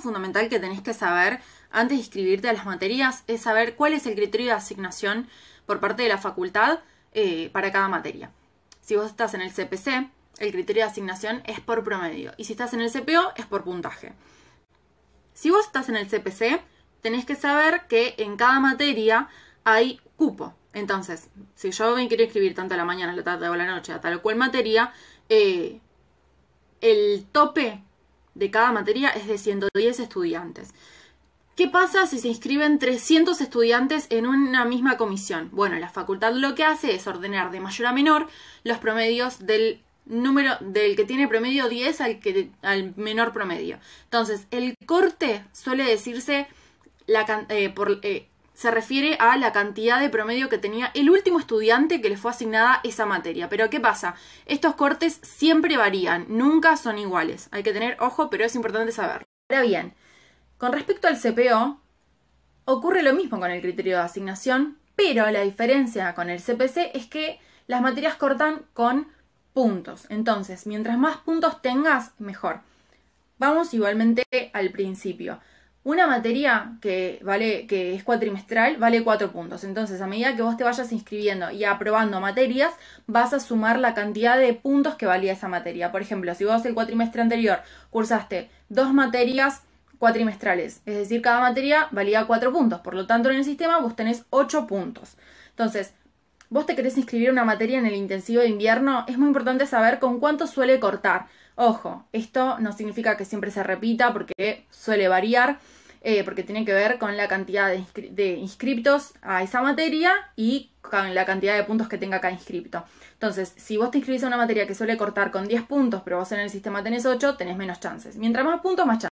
fundamental que tenés que saber antes de inscribirte a las materias es saber cuál es el criterio de asignación por parte de la facultad eh, para cada materia. Si vos estás en el CPC, el criterio de asignación es por promedio y si estás en el CPO es por puntaje. Si vos estás en el CPC, tenés que saber que en cada materia hay cupo. Entonces, si yo me quiero inscribir tanto a la mañana, a la tarde o a la noche, a tal o cual materia, eh, el tope de cada materia es de 110 estudiantes. ¿Qué pasa si se inscriben 300 estudiantes en una misma comisión? Bueno, la facultad lo que hace es ordenar de mayor a menor los promedios del número del que tiene promedio 10 al, que, al menor promedio. Entonces, el corte suele decirse la, eh, por, eh, se refiere a la cantidad de promedio que tenía el último estudiante que le fue asignada esa materia. Pero ¿qué pasa? Estos cortes siempre varían, nunca son iguales. Hay que tener ojo, pero es importante saber. Ahora bien, con respecto al CPO, ocurre lo mismo con el criterio de asignación, pero la diferencia con el CPC es que las materias cortan con puntos. Entonces, mientras más puntos tengas, mejor. Vamos igualmente al principio. Una materia que vale, que es cuatrimestral, vale 4 puntos. Entonces, a medida que vos te vayas inscribiendo y aprobando materias, vas a sumar la cantidad de puntos que valía esa materia. Por ejemplo, si vos el cuatrimestre anterior cursaste dos materias cuatrimestrales, es decir, cada materia valía 4 puntos. Por lo tanto, en el sistema vos tenés 8 puntos. Entonces, vos te querés inscribir una materia en el intensivo de invierno, es muy importante saber con cuánto suele cortar. Ojo, esto no significa que siempre se repita porque suele variar, eh, porque tiene que ver con la cantidad de, inscriptos a esa materia y con la cantidad de puntos que tenga cada inscripto. Entonces, si vos te inscribís a una materia que suele cortar con 10 puntos, pero vos en el sistema tenés 8, tenés menos chances. Mientras más puntos, más chances.